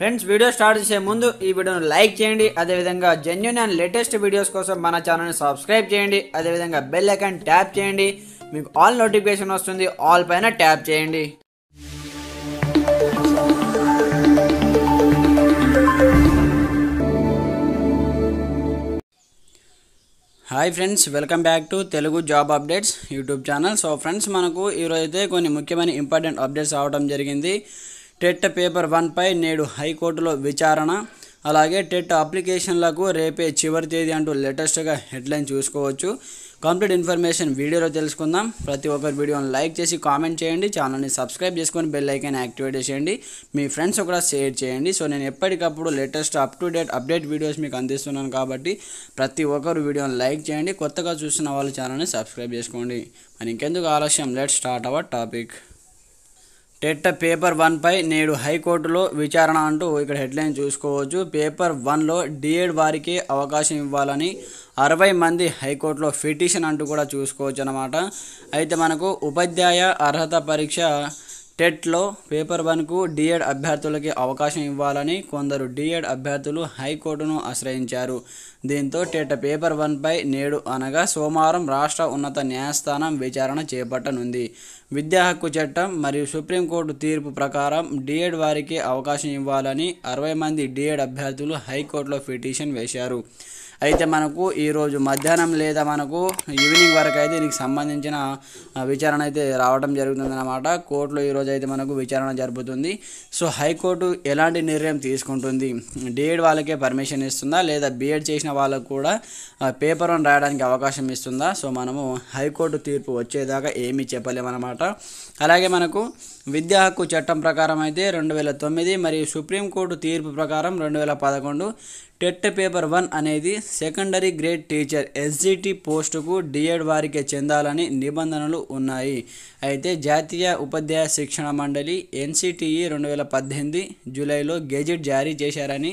friends video start చేసే ముందు ఈ వీడియోను లైక్ చేయండి అదేవిధంగా జెన్యున్ అండ్ లేటెస్ట్ వీడియోస్ కోసం మన ఛానల్ని సబ్స్క్రైబ్ చేయండి అదేవిధంగా బెల్ ఐకాన్ ట్యాప్ చేయండి మీకు ఆల్ నోటిఫికేషన్ వస్తుంది ఆల్ పైన ట్యాప్ చేయండి hi friends welcome back to Telugu job updates YouTube channel so friends మనకు ఈరోజు అయితే కొన్ని ముఖ్యమైన ఇంపార్టెంట్ అప్డేట్స్ రావడం జరిగింది టెట్ పేపర్ వన్పై నేడు హైకోర్టులో విచారణ అలాగే టెట్ అప్లికేషన్లకు రేపే చివరి తేదీ అంటూ లేటెస్ట్గా హెడ్లైన్ చూసుకోవచ్చు కంప్లీట్ ఇన్ఫర్మేషన్ వీడియోలో తెలుసుకుందాం ప్రతి ఒక్కరి వీడియోని లైక్ చేసి కామెంట్ చేయండి ఛానల్ని సబ్స్క్రైబ్ చేసుకొని బెల్ ఐకాన్ యాక్టివేట్ చేయండి మీ ఫ్రెండ్స్ కూడా షేర్ చేయండి సో నేను ఎప్పటికప్పుడు latest up to date update videos మీకు అందిస్తున్నాను కాబట్టి ప్రతి ఒక్కరు వీడియోని లైక్ చేయండి కొత్తగా చూస్తున్న వాళ్ళు ఛానల్ని సబ్స్క్రైబ్ చేసుకోండి మరి ఇంకెందుకు ఆలస్యం let start our topic TET paper వన్పై నేడు హైకోర్టులో విచారణ అంటూ ఇక్కడ హెడ్లైన్ చూసుకోవచ్చు పేపర్ వన్లో డిఎడ్ వారికి అవకాశం ఇవ్వాలని అరవై మంది హైకోర్టులో పిటిషన్ అంటూ కూడా చూసుకోవచ్చు అనమాట అయితే మనకు ఉపాధ్యాయ అర్హత పరీక్ష టెట్లో పేపర్ వన్కు డిఎడ్ అభ్యర్థులకి అవకాశం ఇవ్వాలని కొందరు డిఎడ్ అభ్యర్థులు హైకోర్టును ఆశ్రయించారు దీంతో టెట్ పేపర్ వన్పై నేడు అనగా సోమవారం రాష్ట్ర ఉన్నత న్యాయస్థానం విచారణ చేపట్టనుంది విద్యా హక్కు చట్టం మరియు సుప్రీంకోర్టు తీర్పు ప్రకారం డిఎడ్ వారికి అవకాశం ఇవ్వాలని అరవై మంది డిఎడ్ అభ్యర్థులు హైకోర్టులో పిటిషన్ వేశారు అయితే మనకు ఈరోజు మధ్యాహ్నం లేదా మనకు ఈవినింగ్ వరకు అయితే దీనికి సంబంధించిన విచారణ అయితే రావడం జరుగుతుందన్నమాట కోర్టులో ఈరోజు అయితే మనకు విచారణ జరుపుతుంది సో హైకోర్టు ఎలాంటి నిర్ణయం తీసుకుంటుంది డిఎడ్ వాళ్ళకే పర్మిషన్ ఇస్తుందా లేదా బిఎడ్ చేసిన వాళ్ళకు కూడా పేపర్ వన్ రాయడానికి అవకాశం ఇస్తుందా సో మనము హైకోర్టు తీర్పు వచ్చేదాకా ఏమీ చెప్పలేమన్నమాట అలాగే మనకు విద్యా హక్కు చట్టం ప్రకారం అయితే రెండు వేల తొమ్మిది మరియు సుప్రీంకోర్టు తీర్పు ప్రకారం రెండు వేల పదకొండు టెట్ పేపర్ వన్ అనేది సెకండరీ గ్రేడ్ టీచర్ ఎస్జిటి పోస్టుకు డిఎడ్ వారికే చెందాలని నిబంధనలు ఉన్నాయి అయితే జాతీయ ఉపాధ్యాయ శిక్షణ మండలి ఎన్సిటిఈ రెండు వేల పద్దెనిమిది జూలైలో గెజిట్ జారీ చేశారని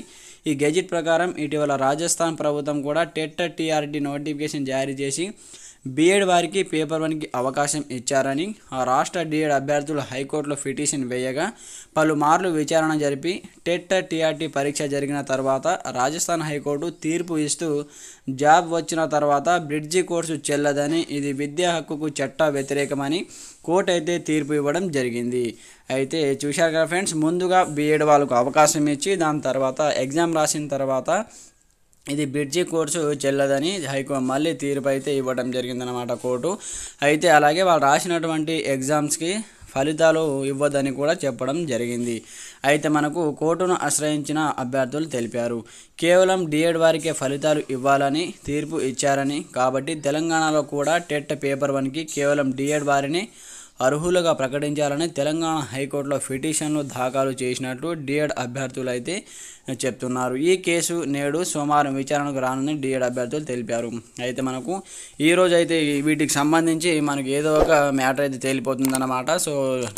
ఈ గెజిట్ ప్రకారం ఇటీవల రాజస్థాన్ ప్రభుత్వం కూడా టెట్ టీఆర్టీ నోటిఫికేషన్ జారీ చేసి బీఎడ్ వారికి పేపర్ వన్కి అవకాశం ఇచ్చారని ఆ రాష్ట్ర డిఎడ్ అభ్యర్థులు హైకోర్టులో పిటిషన్ వేయగా పలుమార్లు విచారణ జరిపి టెట్ టీఆర్టీ పరీక్ష జరిగిన తర్వాత రాజస్థాన్ హైకోర్టు తీర్పు ఇస్తూ జాబ్ వచ్చిన తర్వాత బ్రిడ్జి కోర్సు చెల్లదని ఇది విద్యా హక్కుకు చట్ట వ్యతిరేకమని కోర్టు అయితే తీర్పు ఇవ్వడం జరిగింది అయితే చూశారు కదా ఫ్రెండ్స్ ముందుగా బీఎడ్ వాళ్ళకు అవకాశం ఇచ్చి దాని తర్వాత ఎగ్జామ్ రాసిన తర్వాత ఇది బ్రిడ్జి కోర్సు చెల్లదని హైకో మళ్ళీ తీర్పు అయితే ఇవ్వడం జరిగిందనమాట కోర్టు అయితే అలాగే వాళ్ళు రాసినటువంటి ఎగ్జామ్స్కి ఫలితాలు ఇవ్వదని కూడా చెప్పడం జరిగింది అయితే మనకు కోర్టును ఆశ్రయించిన అభ్యర్థులు తెలిపారు కేవలం డిఎడ్ వారికే ఫలితాలు ఇవ్వాలని తీర్పు ఇచ్చారని కాబట్టి తెలంగాణలో కూడా టెట్ పేపర్ వన్కి కేవలం డిఎడ్ వారిని అర్హులుగా ప్రకటించాలని తెలంగాణ హైకోర్టులో పిటిషన్లు దాఖలు చేసినట్లు డిఎడ్ అభ్యర్థులు అయితే చెప్తున్నారు ఈ కేసు నేడు సోమవారం విచారణకు రానుందని డిఎడ్ అభ్యర్థులు తెలిపారు అయితే మనకు ఈరోజు అయితే వీటికి సంబంధించి మనకు ఏదో ఒక మ్యాటర్ అయితే తేలిపోతుందన్నమాట సో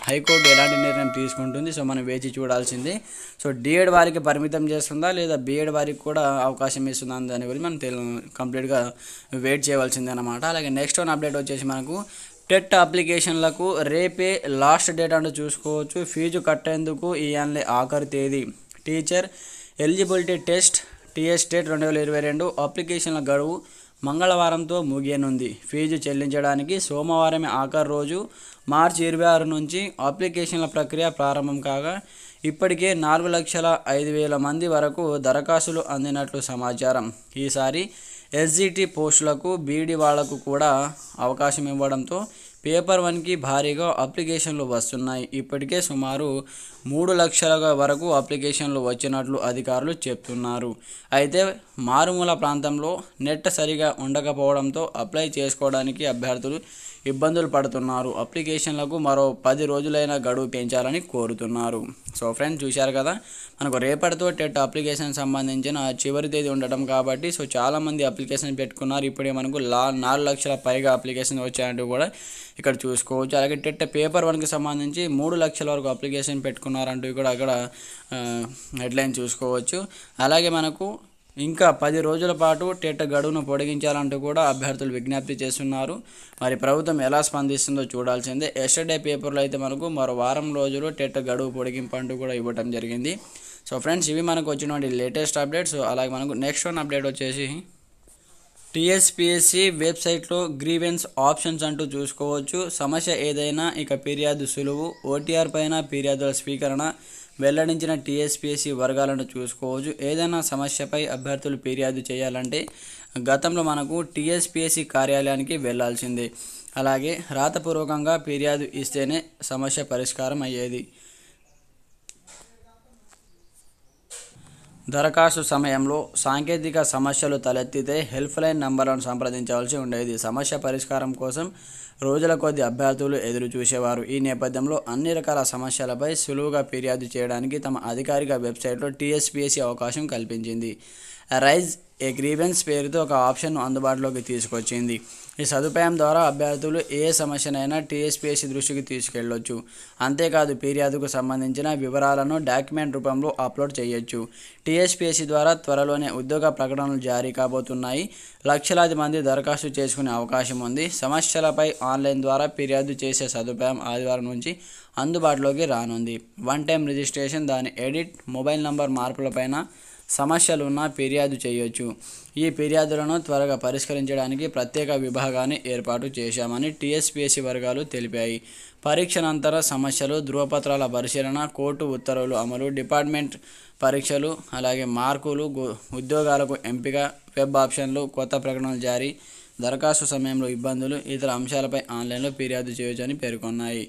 హైకోర్టు ఎలాంటి నిర్ణయం తీసుకుంటుంది సో మనం వేచి చూడాల్సింది సో డిఎడ్ వారికి పరిమితం చేస్తుందా లేదా బిఎడ్ వారికి కూడా అవకాశం ఇస్తుందా దాని గురించి మనం కంప్లీట్గా వెయిట్ చేయవలసిందనమాట అనమాట అలాగే నెక్స్ట్ వన్ అప్డేట్ వచ్చేసి మనకు టెట్ అప్లికేషన్లకు రేపే లాస్ట్ డేట్ అంటూ చూసుకోవచ్చు ఫీజు కట్టేందుకు ఈ అన్లే ఆఖరి తేదీ teacher eligibility test TS TET రెండు వేల ఇరవై రెండు అప్లికేషన్ల గడువు మంగళవారంతో ముగియనుంది ఫీజు చెల్లించడానికి సోమవారమే ఆఖరి రోజు మార్చి ఇరవై ఆరు నుంచి అప్లికేషన్ల ప్రక్రియ ప్రారంభం కాగా ఇప్పటికే నాలుగు లక్షల ఐదు వేల మంది వరకు దరఖాస్తులు అందినట్లు సమాచారం ఈసారి ఎస్జిటి పోస్టులకు బీఈడి వాళ్లకు కూడా అవకాశం ఇవ్వడంతో పేపర్ వన్కి భారీగా అప్లికేషన్లు వస్తున్నాయి ఇప్పటికే సుమారు మూడు లక్షల వరకు అప్లికేషన్లు వచ్చినట్లు అధికారులు చెప్తున్నారు అయితే మారుమూల ప్రాంతంలో నెట్ సరిగా ఉండకపోవడంతో అప్లై చేసుకోవడానికి అభ్యర్థులు ఇబ్బందులు పడుతున్నారు అప్లికేషన్లకు మరో పది రోజులైన గడువు పెంచాలని కోరుతున్నారు సో ఫ్రెండ్స్ చూశారు కదా మనకు రేపటితో టెట్ అప్లికేషన్ సంబంధించిన చివరి తేదీ ఉండటం కాబట్టి సో చాలామంది అప్లికేషన్ పెట్టుకున్నారు ఇప్పుడే మనకు లా నాలుగు లక్షల పైగా అప్లికేషన్ వచ్చాయంటూ కూడా ఇక్కడ చూసుకోవచ్చు అలాగే టెట్ పేపర్ వన్కి సంబంధించి మూడు లక్షల వరకు అప్లికేషన్ పెట్టుకున్నారంటూ కూడా అక్కడ హెడ్లైన్ చూసుకోవచ్చు అలాగే మనకు ఇంకా పది రోజుల పాటు టెట్ గడువును పొడిగించాలంటూ కూడా అభ్యర్థులు విజ్ఞప్తి చేస్తున్నారు మరి ప్రభుత్వం ఎలా స్పందిస్తుందో చూడాల్సిందే ఎస్టర్డే పేపర్లో అయితే మనకు మరో వారం రోజులు టెట్ గడువు పొడిగింపు అంటూ కూడా ఇవ్వటం జరిగింది సో ఫ్రెండ్స్ ఇవి మనకు వచ్చినటువంటి లేటెస్ట్ అప్డేట్స్ అలాగే మనకు నెక్స్ట్ వన్ అప్డేట్ వచ్చేసి టీఎస్పిఎస్సి వెబ్సైట్లో గ్రీవెన్స్ ఆప్షన్స్ అంటూ చూసుకోవచ్చు సమస్య ఏదైనా ఇక ఫిర్యాదు సులువు ఓటీఆర్ పైన ఫిర్యాదుల స్వీకరణ వెల్లడించిన టీఎస్పీఎస్సీ వర్గాలను చూసుకోవచ్చు ఏదైనా సమస్యపై అభ్యర్థులు ఫిర్యాదు చేయాలంటే గతంలో మనకు టీఎస్పీఎస్సీ కార్యాలయానికి వెళ్లాల్సిందే అలాగే రాతపూర్వకంగా ఫిర్యాదు ఇస్తేనే సమస్య పరిష్కారం అయ్యేది దరఖాస్తు సమయంలో సాంకేతిక సమస్యలు తలెత్తితే హెల్ప్ లైన్ నంబర్లను సంప్రదించవలసి ఉండేది సమస్య పరిష్కారం కోసం రోజుల కొద్ది అభ్యర్థులు ఎదురు చూసేవారు ఈ నేపథ్యంలో అన్ని రకాల సమస్యలపై సులువుగా ఫిర్యాదు చేయడానికి తమ అధికారిక వెబ్సైట్లో టీఎస్పీఎస్సీ అవకాశం కల్పించింది రైజ్ ఏ గ్రీవెన్స్ పేరుతో ఒక ఆప్షన్ను అందుబాటులోకి తీసుకొచ్చింది ఈ సదుపాయం ద్వారా అభ్యర్థులు ఏ సమస్యనైనా టీఎస్పిఎస్సి దృష్టికి తీసుకెళ్లొచ్చు అంతేకాదు ఫిర్యాదుకు సంబంధించిన వివరాలను డాక్యుమెంట్ రూపంలో అప్లోడ్ చేయొచ్చు టీఎస్పిఎస్సి ద్వారా త్వరలోనే ఉద్యోగ ప్రకటనలు జారీ కాబోతున్నాయి లక్షలాది మంది దరఖాస్తు చేసుకునే అవకాశం ఉంది సమస్యలపై ఆన్లైన్ ద్వారా ఫిర్యాదు చేసే సదుపాయం ఆదివారం నుంచి అందుబాటులోకి రానుంది వన్ టైం రిజిస్ట్రేషన్ దాని ఎడిట్ మొబైల్ నంబర్ మార్పులపైన సమస్యలు ఉన్నా ఫిర్యాదు చేయొచ్చు ఈ ఫిర్యాదులను త్వరగా పరిష్కరించడానికి ప్రత్యేక విభాగాన్ని ఏర్పాటు చేశామని టీఎస్పీఎస్సీ వర్గాలు తెలిపాయి పరీక్షనంతర సమస్యలు ధృవపత్రాల పరిశీలన కోర్టు ఉత్తర్వులు అమలు డిపార్ట్మెంట్ పరీక్షలు అలాగే మార్కులు ఉద్యోగాలకు ఎంపిక వెబ్ ఆప్షన్లు కొత్త ప్రకటనలు జారీ దరఖాస్తు సమయంలో ఇబ్బందులు ఇతర అంశాలపై ఆన్లైన్లో ఫిర్యాదు చేయొచ్చని పేర్కొన్నాయి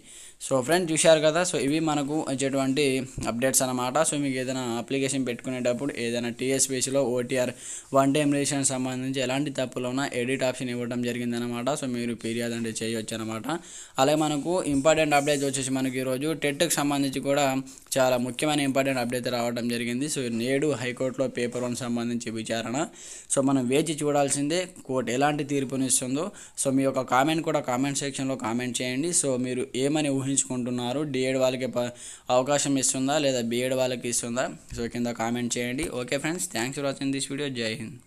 సో ఫ్రెండ్ చూశారు కదా సో ఇవి మనకు వచ్చేటువంటి అప్డేట్స్ అనమాట సో మీకు ఏదైనా అప్లికేషన్ పెట్టుకునేటప్పుడు ఏదైనా టీఎస్పీసీలో ఓటీఆర్ వన్ టైం రిజిస్ట్రేషన్ సంబంధించి ఎలాంటి తప్పులోనా ఎడిట్ ఆప్షన్ ఇవ్వడం జరిగిందనమాట సో మీరు ఫిర్యాదు అంటే చేయవచ్చు అనమాట అలాగే మనకు ఇంపార్టెంట్ అప్డేట్స్ వచ్చేసి మనకి ఈరోజు టెట్కి సంబంధించి కూడా చాలా ముఖ్యమైన ఇంపార్టెంట్ అప్డేట్ రావడం జరిగింది సో నేడు హైకోర్టులో పేపర్ వన్ సంబంధించి విచారణ సో మనం వేచి చూడాల్సిందే కోర్టు ఎలాంటి తీర్పునిస్తుందో సో మీ యొక్క కామెంట్ కూడా కామెంట్ సెక్షన్లో కామెంట్ చేయండి సో మీరు ఏమని ఊహించారు ఊహించుకుంటున్నారు డిఎడ్ వాళ్ళకి అవకాశం ఇస్తుందా లేదా బిఎడ్ వాళ్ళకి ఇస్తుందా సో కింద కామెంట్ చేయండి okay friends thanks for watching this video Jai Hind